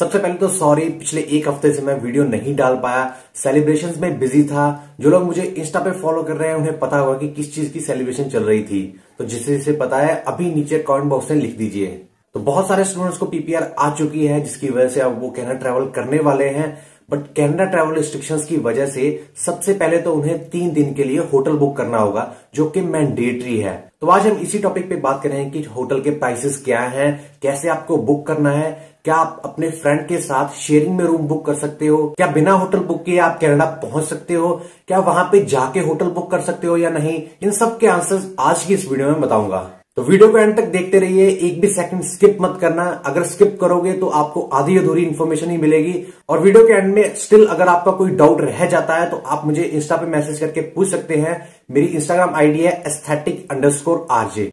सबसे पहले तो सॉरी पिछले एक हफ्ते से मैं वीडियो नहीं डाल पाया सेलिब्रेशंस में बिजी था जो लोग मुझे इंस्टा पे फॉलो कर रहे हैं उन्हें पता होगा कि किस चीज की सेलिब्रेशन चल रही थी तो जिसे जिसे पता है अभी नीचे कमेंट बॉक्स में लिख दीजिए तो बहुत सारे स्टूडेंट्स को पीपीआर आ चुकी है जिसकी वजह से अब वो कहना ट्रेवल करने वाले हैं बट कैनेडा ट्रैवल रिस्ट्रिक्शंस की वजह से सबसे पहले तो उन्हें तीन दिन के लिए होटल बुक करना होगा जो कि मैंडेटरी है तो आज हम इसी टॉपिक पे बात करें कि होटल के प्राइसेस क्या हैं कैसे आपको बुक करना है क्या आप अपने फ्रेंड के साथ शेयरिंग में रूम बुक कर सकते हो क्या बिना होटल बुक किए आप कनाडा पहुंच सकते हो क्या वहां पे जाके होटल बुक कर सकते हो या नहीं इन सब के आंसर्स आज की इस वीडियो में बताऊंगा तो वीडियो को एंड तक देखते रहिए एक भी सेकंड स्किप मत करना अगर स्किप करोगे तो आपको आधी अधूरी इन्फॉर्मेशन ही मिलेगी और वीडियो के एंड में स्टिल अगर आपका कोई डाउट रह जाता है तो आप मुझे इंस्टा पे मैसेज करके पूछ सकते हैं मेरी इंस्टाग्राम आईडी है एस्थेटिक अंडरस्कोर आरजे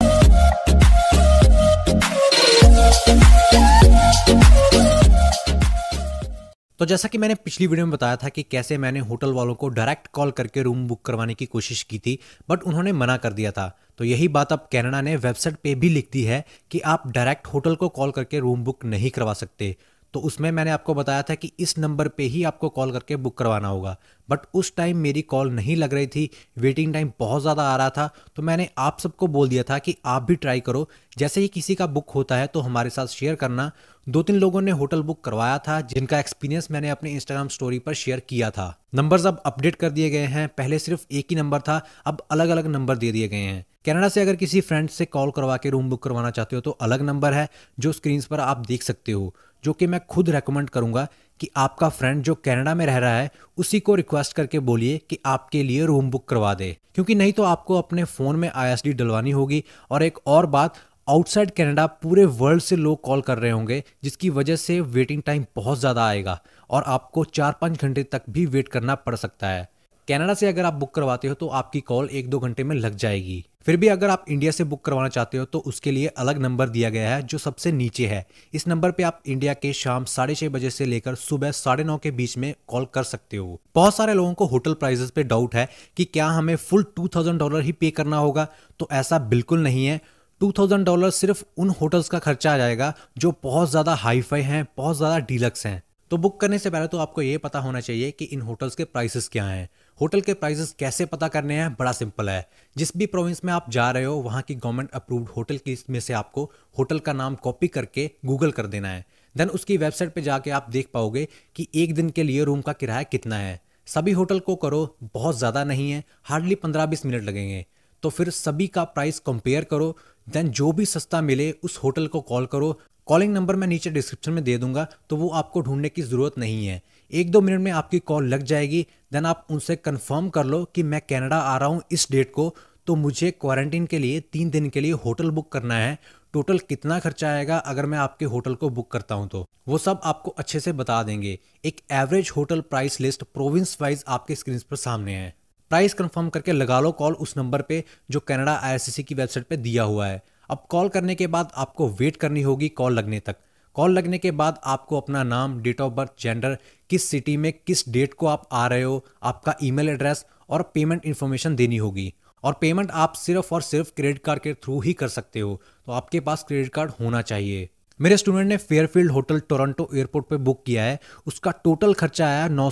तो जैसा कि मैंने पिछली वीडियो में बताया था कि कैसे मैंने होटल वालों को डायरेक्ट कॉल करके रूम बुक करवाने की कोशिश की थी बट उन्होंने मना कर दिया था तो यही बात अब कैनेडा ने वेबसाइट पे भी लिख दी है कि आप डायरेक्ट होटल को कॉल करके रूम बुक नहीं करवा सकते तो उसमें मैंने आपको बताया था कि इस नंबर पे ही आपको कॉल करके बुक करवाना होगा बट उस टाइम मेरी कॉल नहीं लग रही थी वेटिंग टाइम बहुत ज़्यादा आ रहा था तो मैंने आप सबको बोल दिया था कि आप भी ट्राई करो जैसे ही किसी का बुक होता है तो हमारे साथ शेयर करना दो तीन लोगों ने होटल बुक करवाया था जिनका एक्सपीरियंस मैंने अपने इंस्टाग्राम स्टोरी पर शेयर किया था नंबर्स अब अपडेट कर दिए गए हैं पहले सिर्फ एक ही नंबर था अब अलग अलग नंबर दे दिए गए हैं कनाडा से अगर किसी फ्रेंड से कॉल करवा के रूम बुक करवाना चाहते हो तो अलग नंबर है जो स्क्रीन पर आप देख सकते हो जो कि मैं खुद रेकमेंड करूंगा कि आपका फ्रेंड जो कनाडा में रह रहा है उसी को रिक्वेस्ट करके बोलिए कि आपके लिए रूम बुक करवा दे क्योंकि नहीं तो आपको अपने फ़ोन में आई डलवानी होगी और एक और बात आउटसाइड कनाडा पूरे वर्ल्ड से लोग कॉल कर रहे होंगे जिसकी वजह से वेटिंग टाइम बहुत ज़्यादा आएगा और आपको चार पाँच घंटे तक भी वेट करना पड़ सकता है कनाडा से अगर आप बुक करवाते हो तो आपकी कॉल एक दो घंटे में लग जाएगी फिर भी अगर आप इंडिया से बुक करवाना चाहते हो तो उसके लिए अलग नंबर दिया गया है जो सबसे नीचे है इस नंबर पे आप इंडिया के शाम साढ़े छह बजे से लेकर सुबह साढ़े नौ के बीच में कॉल कर सकते हो बहुत सारे लोगों को होटल प्राइजेस पे डाउट है कि क्या हमें फुल टू थाउजेंड डॉलर ही पे करना होगा तो ऐसा बिल्कुल नहीं है टू थाउजेंड डॉलर सिर्फ उन होटल्स का खर्चा आ जाएगा जो बहुत ज़्यादा हाईफाई हैं बहुत ज़्यादा डीलक्स हैं तो बुक करने से पहले तो आपको ये पता होना चाहिए कि इन होटल्स के प्राइसेस क्या हैं होटल के प्राइसेस कैसे पता करने हैं बड़ा सिंपल है जिस भी प्रोविंस में आप जा रहे हो वहाँ की गवर्नमेंट अप्रूव्ड होटल की में से आपको होटल का नाम कॉपी करके गूगल कर देना है देन उसकी वेबसाइट पर जाके आप देख पाओगे कि एक दिन के लिए रूम का किराया कितना है सभी होटल को करो बहुत ज़्यादा नहीं है हार्डली पंद्रह बीस मिनट लगेंगे तो फिर सभी का प्राइस कंपेयर करो देन जो भी सस्ता मिले उस होटल को कॉल करो कॉलिंग नंबर मैं नीचे डिस्क्रिप्शन में दे दूंगा तो वो आपको ढूंढने की ज़रूरत नहीं है एक दो मिनट में आपकी कॉल लग जाएगी देन आप उनसे कन्फर्म कर लो कि मैं कनाडा आ रहा हूँ इस डेट को तो मुझे क्वारंटीन के लिए तीन दिन के लिए होटल बुक करना है टोटल कितना खर्चा आएगा अगर मैं आपके होटल को बुक करता हूं तो वो सब आपको अच्छे से बता देंगे एक average hotel price list province wise आपके स्क्रीन पर सामने है प्राइस कंफर्म करके लगा लो कॉल उस नंबर पे जो कनाडा आईआरसीसी की वेबसाइट पे दिया हुआ है अब कॉल करने के बाद आपको वेट करनी होगी कॉल लगने तक कॉल लगने के बाद आपको अपना नाम डेट ऑफ बर्थ जेंडर किस सिटी में किस डेट को आप आ रहे हो आपका ईमेल एड्रेस और पेमेंट इन्फॉर्मेशन देनी होगी और पेमेंट आप सिर्फ और सिर्फ क्रेडिट कार्ड के थ्रू ही कर सकते हो तो आपके पास क्रेडिट कार्ड होना चाहिए मेरे स्टूडेंट ने फेयरफील्ड होटल टोरंटो एयरपोर्ट पर बुक किया है उसका टोटल खर्चा आया नौ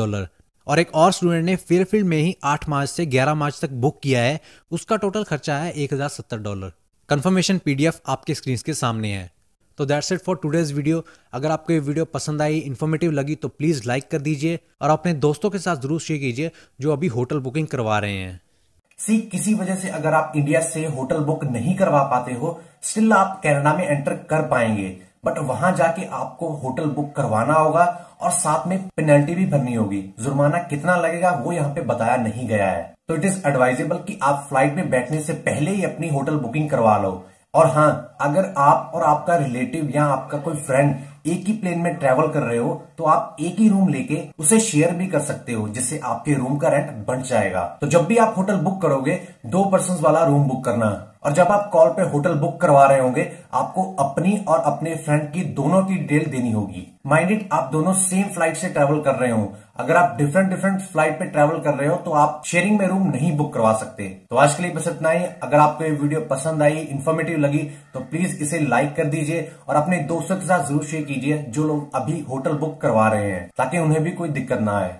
डॉलर और एक और स्टूडेंट ने फेयरफील्ड में ही 8 मार्च से 11 मार्च तक बुक किया है उसका टोटल खर्चा है एक डॉलर कंफर्मेशन पीडीएफ आपके स्क्रीन के सामने है तो that's it for today's video अगर आपको ये वीडियो पसंद आई इन्फॉर्मेटिव लगी तो प्लीज़ लाइक कर दीजिए और अपने दोस्तों के साथ जरूर शेयर कीजिए जो अभी होटल बुकिंग करवा रहे हैं सी किसी वजह से अगर आप इंडिया से होटल बुक नहीं करवा पाते हो स्टिल आप कनाडा में एंटर कर पाएंगे बट वहां जाके आपको होटल बुक करवाना होगा और साथ में पेनल्टी भी भरनी होगी जुर्माना कितना लगेगा वो यहाँ पे बताया नहीं गया है तो इट इज एडवाइजेबल कि आप फ्लाइट में बैठने से पहले ही अपनी होटल बुकिंग करवा लो और हाँ अगर आप और आपका रिलेटिव या आपका कोई फ्रेंड एक ही प्लेन में ट्रेवल कर रहे हो तो आप एक ही रूम लेके उसे शेयर भी कर सकते हो जिससे आपके रूम का रेंट बढ़ जाएगा तो जब भी आप होटल बुक करोगे दो पर्सन वाला रूम बुक करना और जब आप कॉल पे होटल बुक करवा रहे होंगे आपको अपनी और अपने फ्रेंड की दोनों की डिटेल देनी होगी माइंडेड आप दोनों सेम फ्लाइट से ट्रेवल कर रहे हो अगर आप डिफरेंट डिफरेंट फ्लाइट पे ट्रेवल कर रहे हो तो आप शेयरिंग में रूम नहीं बुक करवा सकते तो आज के लिए बस इतना ही अगर आपको ये वीडियो पसंद आई इन्फॉर्मेटिव लगी तो प्लीज इसे लाइक कर दीजिए और अपने दोस्तों के साथ जरूर शेयर कीजिए जो लोग अभी होटल बुक करवा रहे हैं ताकि उन्हें भी कोई दिक्कत ना आए